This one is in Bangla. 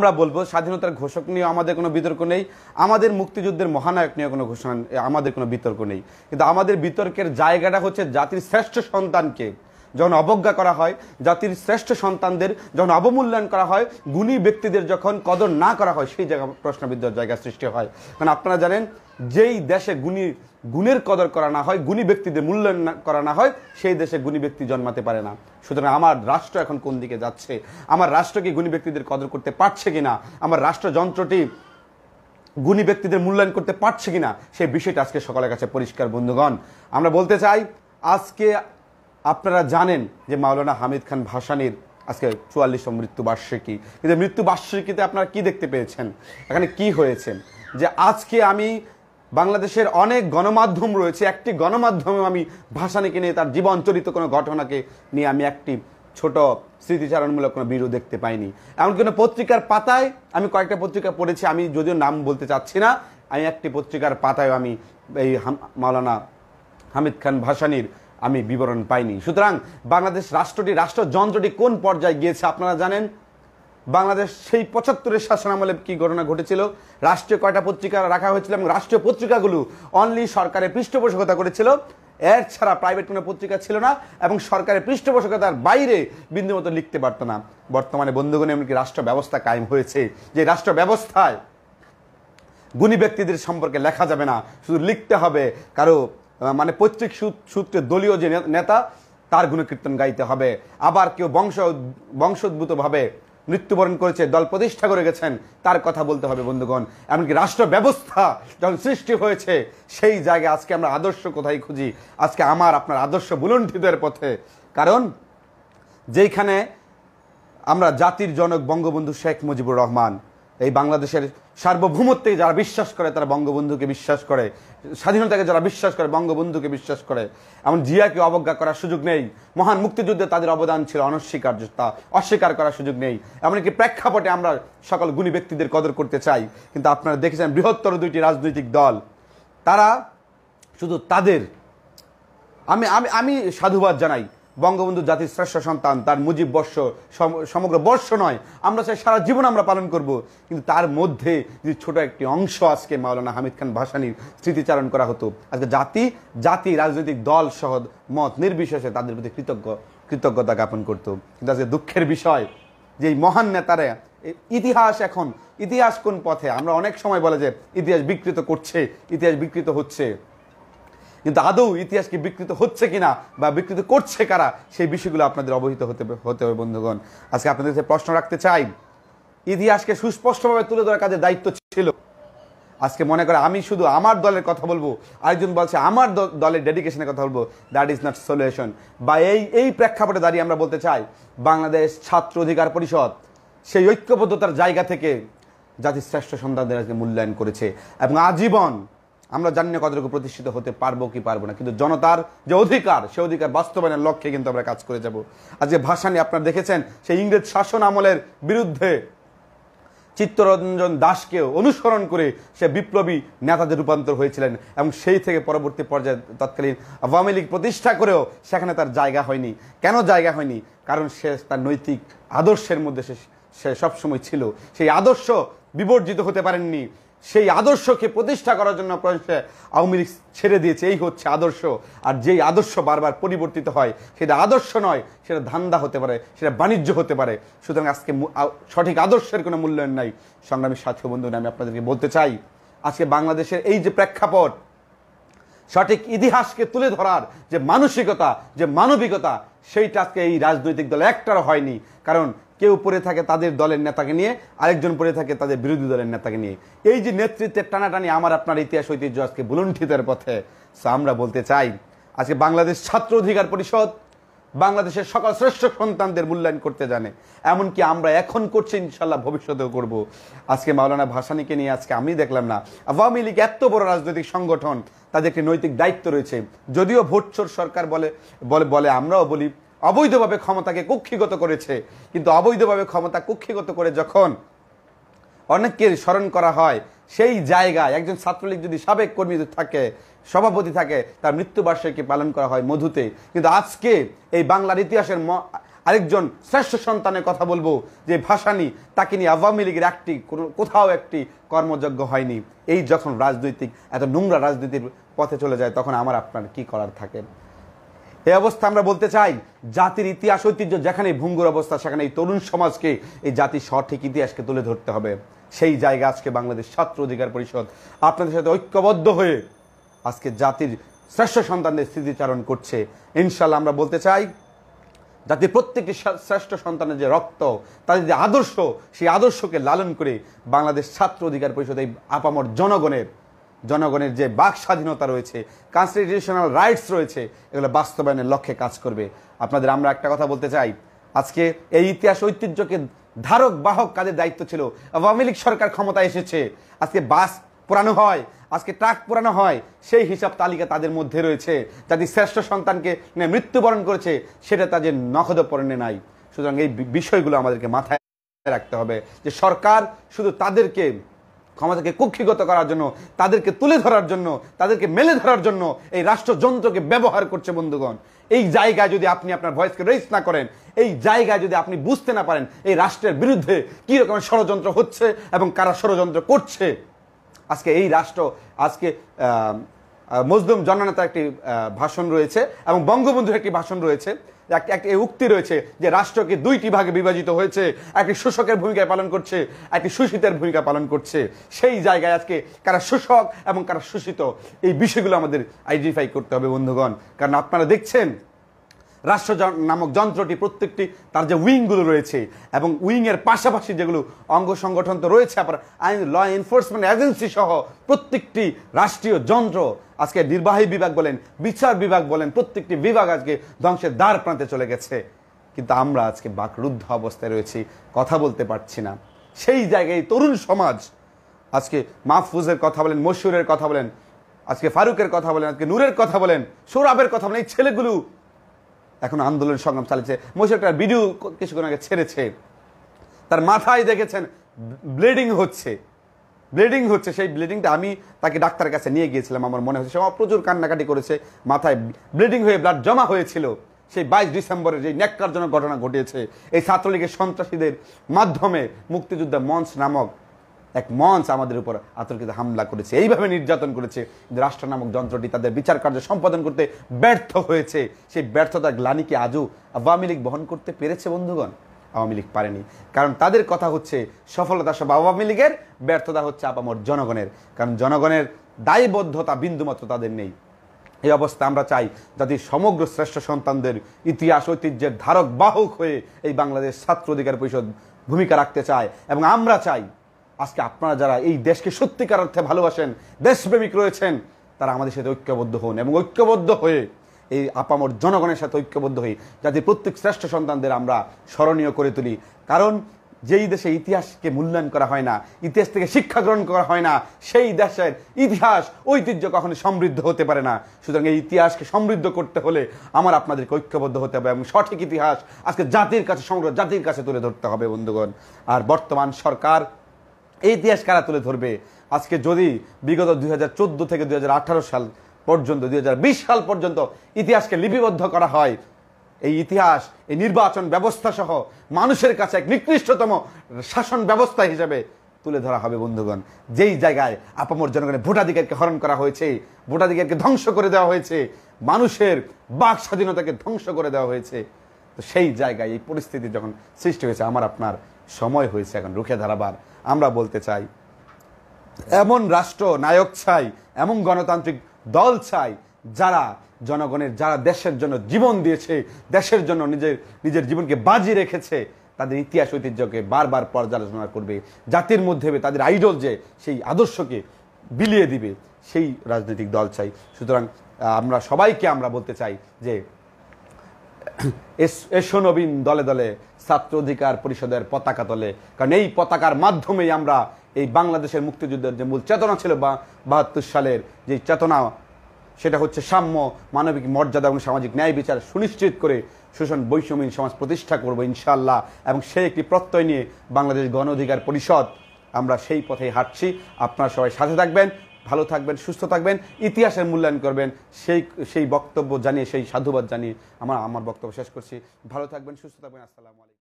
আমরা বলবো স্বাধীনতার ঘোষক নিয়ে আমাদের কোনো বিতর্ক নেই আমাদের মুক্তিযুদ্ধের মহানায়ক নিয়ে কোনো ঘোষণা আমাদের কোনো বিতর্ক নেই কিন্তু আমাদের বিতর্কের জায়গাটা হচ্ছে জাতির শ্রেষ্ঠ সন্তানকে যখন অবজ্ঞা করা হয় জাতির শ্রেষ্ঠ সন্তানদের যখন অবমূল্যায়ন করা হয় গুণী ব্যক্তিদের যখন কদর না করা হয় সেই জায়গা প্রশ্নবিদ্ধর জায়গা সৃষ্টি হয় কারণ আপনারা জানেন যেই দেশে গুণী গুণের কদর করা না হয় গুণী ব্যক্তিদের মূল্যায়ন করা না হয় সেই দেশে গুণী ব্যক্তি জন্মাতে পারে না সুতরাং আমার রাষ্ট্র এখন কোন দিকে যাচ্ছে আমার রাষ্ট্র কি গুণী ব্যক্তিদের কদর করতে পারছে কিনা আমার রাষ্ট্রযন্ত্রটি গুণী ব্যক্তিদের মূল্যায়ন করতে পারছে কিনা সেই বিষয়টা আজকে সকলের কাছে পরিষ্কার বন্ধুগণ আমরা বলতে চাই আজকে আপনারা জানেন যে মাওলানা হামিদ খান ভাসানির আজকে চুয়াল্লিশ মৃত্যুবার্ষিকী কিন্তু মৃত্যুবার্ষিকীতে আপনারা কি দেখতে পেয়েছেন এখানে কি হয়েছে যে আজকে আমি বাংলাদেশের অনেক গণমাধ্যম রয়েছে একটি গণমাধ্যমে আমি ভাসানিকে নিয়ে তার জীবন চরিত কোনো ঘটনাকে নিয়ে আমি একটি ছোট স্মৃতিচারণমূলক কোনো ভিডিও দেখতে পাইনি এমন কোনো পত্রিকার পাতায় আমি কয়েকটা পত্রিকা পড়েছি আমি যদিও নাম বলতে চাচ্ছি না আমি একটি পত্রিকার পাতায় আমি এই মাওলানা হামিদ খান ভাসানির আমি বিবরণ পাইনি সুতরাং বাংলাদেশ রাষ্ট্রটি রাষ্ট্রযন্ত্রটি কোন পর্যায়ে গিয়েছে আপনারা জানেন বাংলাদেশ সেই পঁচাত্তরের শাসন আমলে কি ঘটনা ঘটেছিল রাষ্ট্রীয় কয়টা পত্রিকা রাখা হয়েছিল এবং রাষ্ট্রীয় পত্রিকাগুলো অনলি সরকারের পৃষ্ঠপোষকতা করেছিল এর ছাড়া প্রাইভেট কোনো পত্রিকা ছিল না এবং সরকারের পৃষ্ঠপোষকতার বাইরে বিন্দু মতো লিখতে পারত না বর্তমানে বন্ধুগণ এমনকি রাষ্ট্র ব্যবস্থা কায়েম হয়েছে যে রাষ্ট্র ব্যবস্থায় গুণী ব্যক্তিদের সম্পর্কে লেখা যাবে না শুধু লিখতে হবে কারো মানে পৈতৃক সূত্রে দলীয় যে নেতা তার গুণকীর্তন গাইতে হবে আবার কেউ বংশ বংশোদ্ভূতভাবে মৃত্যুবরণ করেছে দল প্রতিষ্ঠা করে গেছেন তার কথা বলতে হবে বন্ধুগণ এমনকি রাষ্ট্র ব্যবস্থা যখন সৃষ্টি হয়েছে সেই জায়গায় আজকে আমরা আদর্শ কোথায় খুঁজি আজকে আমার আপনার আদর্শ বুলণ্ঠিতের পথে কারণ যেইখানে আমরা জাতির জনক বঙ্গবন্ধু শেখ মুজিবুর রহমান এই বাংলাদেশের সার্বভৌমত্বে যারা বিশ্বাস করে তারা বঙ্গবন্ধুকে বিশ্বাস করে স্বাধীনতাকে যারা বিশ্বাস করে বঙ্গবন্ধুকে বিশ্বাস করে এমন জিয়াকে অবজ্ঞা করার সুযোগ নেই মহান মুক্তিযুদ্ধে তাদের অবদান ছিল অনস্বীকার্য তা অস্বীকার করার সুযোগ নেই এমনকি প্রেক্ষাপটে আমরা সকল গুণী ব্যক্তিদের কদর করতে চাই কিন্তু আপনারা দেখেছেন বৃহত্তর দুইটি রাজনৈতিক দল তারা শুধু তাদের আমি আমি আমি সাধুবাদ জানাই বঙ্গবন্ধু জাতির শ্রেষ্ঠ সন্তান তার মুজিব বর্ষ সমগ্র বর্ষ নয় আমরা চাই সারা জীবন আমরা পালন করব কিন্তু তার মধ্যে যে ছোট একটি অংশ আজকে মাওলানা হামিদ খান ভাসানির স্মৃতিচারণ করা হতো আজকে জাতি জাতি রাজনৈতিক দল সহ মত নির্বিশেষে তাদের প্রতি কৃতজ্ঞ কৃতজ্ঞতা জ্ঞাপন করতো কিন্তু আজকে দুঃখের বিষয় যে মহান নেতারা ইতিহাস এখন ইতিহাস কোন পথে আমরা অনেক সময় বলে যে ইতিহাস বিকৃত করছে ইতিহাস বিকৃত হচ্ছে কিন্তু আদৌ ইতিহাসকে বিকৃত হচ্ছে কিনা বা বিকৃত করছে কারা সেই বিষয়গুলো আপনাদের অবহিত হতে হতে হবে বন্ধুগণ আজকে আপনাদের কাছে প্রশ্ন রাখতে চাই ইতিহাসকে সুস্পষ্টভাবে তুলে ধরার কাজে দায়িত্ব ছিল আজকে মনে করে আমি শুধু আমার দলের কথা বলবো আরেকজন বলছে আমার দলের ডেডিকেশনের কথা বলবো দ্যাট ইজ নট সলিউশন বা এই এই প্রেক্ষাপটে দাঁড়িয়ে আমরা বলতে চাই বাংলাদেশ ছাত্র অধিকার পরিষদ সেই ঐক্যবদ্ধতার জায়গা থেকে জাতির শ্রেষ্ঠ সন্তানদের আজকে মূল্যায়ন করেছে এবং আজীবন আমরা জানি না কতটুকু প্রতিষ্ঠিত হতে পারবো কি পারবো না কিন্তু জনতার যে অধিকার সে অধিকার বাস্তবায়নের লক্ষ্যে কিন্তু আমরা কাজ করে যাব আজকে ভাষা নিয়ে আপনারা দেখেছেন সেই ইংরেজ শাসন আমলের বিরুদ্ধে চিত্তরঞ্জন দাসকেও অনুসরণ করে সে বিপ্লবী নেতাতে রূপান্তর হয়েছিলেন এবং সেই থেকে পরবর্তী পর্যায়ে তৎকালীন আওয়ামী লীগ প্রতিষ্ঠা করেও সেখানে তার জায়গা হয়নি কেন জায়গা হয়নি কারণ সে তার নৈতিক আদর্শের মধ্যে সে সে সবসময় ছিল সেই আদর্শ বিবর্জিত হতে পারেননি সেই আদর্শকে প্রতিষ্ঠা করার জন্য আওয়ামী লীগ ছেড়ে দিয়েছে এই হচ্ছে আদর্শ আর যেই আদর্শ বারবার পরিবর্তিত হয় সেটা আদর্শ নয় সেটা ধান্দা হতে পারে সেটা বাণিজ্য হতে পারে সুতরাং আজকে সঠিক আদর্শের কোনো মূল্যায়ন নাই সংগ্রামী সাথী বন্ধু আমি আপনাদেরকে বলতে চাই আজকে বাংলাদেশের এই যে প্রেক্ষাপট সঠিক ইতিহাসকে তুলে ধরার যে মানসিকতা যে মানবিকতা সেইটা আজকে এই রাজনৈতিক দল একটার হয়নি কারণ কেউ পড়ে থাকে তাদের দলের নেতাকে নিয়ে আরেকজন পড়ে থাকে তাদের বিরোধী দলের নেতাকে নিয়ে এই যে নেতৃত্বের টানাটানি আমার আপনার ইতিহাস ঐতিহ্য আজকে বুলুণ্ঠিতের পথে আমরা বলতে চাই আজকে বাংলাদেশ ছাত্র অধিকার পরিষদ বাংলাদেশের সকল শ্রেষ্ঠ সন্তানদের মূল্যায়ন করতে জানে এমনকি আমরা এখন করছি ইনশাল্লাহ ভবিষ্যতেও করব আজকে মাওলানা ভাসানিকে নিয়ে আজকে আমি দেখলাম না আওয়ামী লীগ এত বড় রাজনৈতিক সংগঠন তাদের একটি নৈতিক দায়িত্ব রয়েছে যদিও ভোটচোর সরকার বলে বলে বলে আমরাও বলি অবৈধভাবে ক্ষমতাকে কক্ষিগত করেছে কিন্তু অবৈধভাবে ক্ষমতা কক্ষিগত করে যখন অনেককে স্মরণ করা হয় সেই জায়গায় একজন ছাত্রলীগ যদি সাবেক কর্মী থাকে সভাপতি থাকে তার মৃত্যুবার্ষিকী পালন করা হয় মধুতে কিন্তু আজকে এই বাংলার ইতিহাসের আরেকজন শ্রেষ্ঠ সন্তানের কথা বলবো যে ভাসানি তাকে নিয়ে আওয়ামী লীগের একটি কোথাও একটি কর্মযজ্ঞ হয়নি এই যখন রাজনৈতিক এত নোংরা রাজনীতির পথে চলে যায় তখন আমার আপনার কি করার থাকে এই অবস্থা আমরা বলতে চাই জাতির ইতিহাস ঐতিহ্য যেখানে ভঙ্গুর অবস্থা সেখানে এই তরুণ সমাজকে এই জাতির সঠিক ইতিহাসকে তুলে ধরতে হবে সেই জায়গা আজকে বাংলাদেশ ছাত্র অধিকার পরিষদ আপনাদের সাথে ঐক্যবদ্ধ হয়ে আজকে জাতির শ্রেষ্ঠ সন্তানদের স্মৃতিচারণ করছে ইনশাল্লাহ আমরা বলতে চাই জাতির প্রত্যেকটি শ্রেষ্ঠ সন্তানের যে রক্ত তাদের যে আদর্শ সেই আদর্শকে লালন করে বাংলাদেশ ছাত্র অধিকার পরিষদ এই আপামর জনগণের জনগণের যে বাক স্বাধীনতা রয়েছে কনস্টিটিউশনাল রাইটস রয়েছে এগুলো বাস্তবায়নের লক্ষ্যে কাজ করবে আপনাদের আমরা একটা কথা বলতে চাই আজকে এই ইতিহাস ঐতিহ্যকে ধারক বাহক কাদের দায়িত্ব ছিল আওয়ামী লীগ সরকার ক্ষমতা এসেছে আজকে বাস পোড়ানো হয় আজকে ট্রাক পোড়ানো হয় সেই হিসাব তালিকা তাদের মধ্যে রয়েছে যাদের শ্রেষ্ঠ সন্তানকে মৃত্যুবরণ করেছে সেটা তাদের নখদপরণে নাই সুতরাং এই বিষয়গুলো আমাদেরকে মাথায় রাখতে হবে যে সরকার শুধু তাদেরকে ক্ষমতাকে কুক্ষিগত করার জন্য তাদেরকে তুলে ধরার জন্য তাদেরকে মেলে ধরার জন্য এই রাষ্ট্রযন্ত্রকে ব্যবহার করছে বন্ধুগণ এই জায়গায় যদি আপনি আপনার ভয়েসকে রেজ না করেন এই জায়গায় যদি আপনি বুঝতে না পারেন এই রাষ্ট্রের বিরুদ্ধে কী রকমের ষড়যন্ত্র হচ্ছে এবং কারা ষড়যন্ত্র করছে আজকে এই রাষ্ট্র আজকে মজদুম জননেতার একটি ভাষণ রয়েছে এবং বঙ্গবন্ধুর একটি ভাষণ রয়েছে একটি উক্তি রয়েছে যে রাষ্ট্রকে দুইটি ভাগে বিভাজিত হয়েছে একটি শোষকের ভূমিকা পালন করছে একটি শোষিতের ভূমিকা পালন করছে সেই জায়গায় আজকে কারা শোষক এবং কারা শোষিত এই বিষয়গুলো আমাদের আইডেন্টিফাই করতে হবে বন্ধুগণ কারণ আপনারা দেখছেন রাষ্ট্র নামক যন্ত্রটি প্রত্যেকটি তার যে উইংগুলো রয়েছে এবং উইংয়ের পাশাপাশি যেগুলো অঙ্গ সংগঠন তো রয়েছে আবার আইন ল এনফোর্সমেন্ট এজেন্সি সহ প্রত্যেকটি রাষ্ট্রীয় যন্ত্র আজকে নির্বাহী বিভাগ বলেন বিচার বিভাগ বলেন প্রত্যেকটি বিভাগ আজকে ধ্বংসের দ্বার প্রান্তে চলে গেছে কিন্তু আমরা আজকে বাকরুদ্ধ অবস্থায় রয়েছি কথা বলতে পারছি না সেই জায়গায় তরুণ সমাজ আজকে মাহফুজের কথা বলেন মশুরের কথা বলেন আজকে ফারুকের কথা বলেন আজকে নূরের কথা বলেন সৌরভের কথা বলেন এই ছেলেগুলো এখন আন্দোলন সংগ্রাম চালিয়েছে মহিষের একটা ভিডিও কিছুক্ষণ আগে ছেড়েছে তার মাথায় দেখেছেন ব্লিডিং হচ্ছে ব্লিডিং হচ্ছে সেই ব্লিডিংটা আমি তাকে ডাক্তারের কাছে নিয়ে গিয়েছিলাম আমার মনে হচ্ছে সে প্রচুর কান্নাকাটি করেছে মাথায় ব্লিডিং হয়ে ব্লাড জমা হয়েছিল সেই বাইশ ডিসেম্বরের যে ন্যাক্কারজনক ঘটনা ঘটিয়েছে এই ছাত্রলীগের সন্ত্রাসীদের মাধ্যমে মুক্তিযুদ্ধ মঞ্চ নামক এক মঞ্চ আমাদের উপর আতঙ্কিত হামলা করেছে এইভাবে নির্যাতন করেছে রাষ্ট্র নামক যন্ত্রটি তাদের বিচার কার্য সম্পাদন করতে ব্যর্থ হয়েছে সেই ব্যর্থতার গ্লানিকে আজও আওয়ামী লীগ বহন করতে পেরেছে বন্ধুগণ আওয়ামী লীগ পারেনি কারণ তাদের কথা হচ্ছে সফলতা সব আওয়ামী লীগের ব্যর্থতা হচ্ছে আপামর জনগণের কারণ জনগণের দায়বদ্ধতা বিন্দুমাত্র তাদের নেই এই অবস্থা আমরা চাই জাতির সমগ্র শ্রেষ্ঠ সন্তানদের ইতিহাস ঐতিহ্যের ধারক বাহক হয়ে এই বাংলাদেশ ছাত্র অধিকার পরিষদ ভূমিকা রাখতে চায় এবং আমরা চাই আজকে আপনারা যারা এই দেশকে সত্যিকার অর্থে ভালোবাসেন দেশপ্রেমিক রয়েছেন তারা আমাদের সাথে ঐক্যবদ্ধ হন এবং ঐক্যবদ্ধ হয়ে এই আপামর জনগণের সাথে ঐক্যবদ্ধ হই যাতে প্রত্যেক শ্রেষ্ঠ সন্তানদের আমরা স্মরণীয় করে তুলি কারণ যেই দেশে ইতিহাসকে মূল্যায়ন করা হয় না ইতিহাস থেকে শিক্ষা গ্রহণ করা হয় না সেই দেশের ইতিহাস ঐতিহ্য কখনো সমৃদ্ধ হতে পারে না সুতরাং এই ইতিহাসকে সমৃদ্ধ করতে হলে আমার আপনাদেরকে ঐক্যবদ্ধ হতে হবে এবং সঠিক ইতিহাস আজকে জাতির কাছে সংগ্রহ জাতির কাছে তুলে ধরতে হবে বন্ধুগণ আর বর্তমান সরকার এই ইতিহাস কারা তুলে ধরবে আজকে যদি বিগত দুই থেকে দুই সাল পর্যন্ত দুই সাল পর্যন্ত ইতিহাসকে লিপিবদ্ধ করা হয় এই ইতিহাস এই নির্বাচন ব্যবস্থা সহ মানুষের কাছে এক নিকৃষ্টতম শাসন ব্যবস্থা হিসেবে তুলে ধরা হবে বন্ধুগণ যেই জায়গায় আপামর জনগণের ভোটাধিকারকে হরণ করা হয়েছে ভোটাধিকারকে ধ্বংস করে দেওয়া হয়েছে মানুষের বাক স্বাধীনতাকে ধ্বংস করে দেওয়া হয়েছে তো সেই জায়গায় এই পরিস্থিতি যখন সৃষ্টি হয়েছে আমার আপনার সময় হয়েছে এখন রুখে ধারাবার আমরা বলতে চাই এমন রাষ্ট্র নায়ক চাই এমন গণতান্ত্রিক দল চাই যারা জনগণের যারা দেশের জন্য জীবন দিয়েছে দেশের জন্য নিজের নিজের জীবনকে বাজি রেখেছে তাদের ইতিহাস ঐতিহ্যকে বারবার পর্যালোচনা করবে জাতির মধ্যে তাদের আইডল যে সেই আদর্শকে বিলিয়ে দিবে সেই রাজনৈতিক দল চাই সুতরাং আমরা সবাইকে আমরা বলতে চাই যে এসো নবীন দলে দলে ছাত্র অধিকার পরিষদের পতাকা তলে কারণ এই পতাকার মাধ্যমেই আমরা এই বাংলাদেশের মুক্তিযুদ্ধের যে মূল চেতনা ছিল বা বাহাত্তর সালের যে চেতনা সেটা হচ্ছে সাম্য মানবিক মর্যাদা এবং সামাজিক ন্যায় বিচার সুনিশ্চিত করে শোষণ বৈষম্যহীন সমাজ প্রতিষ্ঠা করবো ইনশাল্লাহ এবং সেই একটি প্রত্যয় নিয়ে বাংলাদেশ গণ অধিকার পরিষদ আমরা সেই পথেই হাঁটছি আপনারা সবাই সাথে থাকবেন ভালো থাকবেন সুস্থ থাকবেন ইতিহাসের মূল্যায়ন করবেন সেই সেই বক্তব্য জানিয়ে সেই সাধুবাদ জানিয়ে আমার আমার বক্তব্য শেষ করছি ভালো থাকবেন সুস্থ থাকবেন আসসালামু আলাইকুম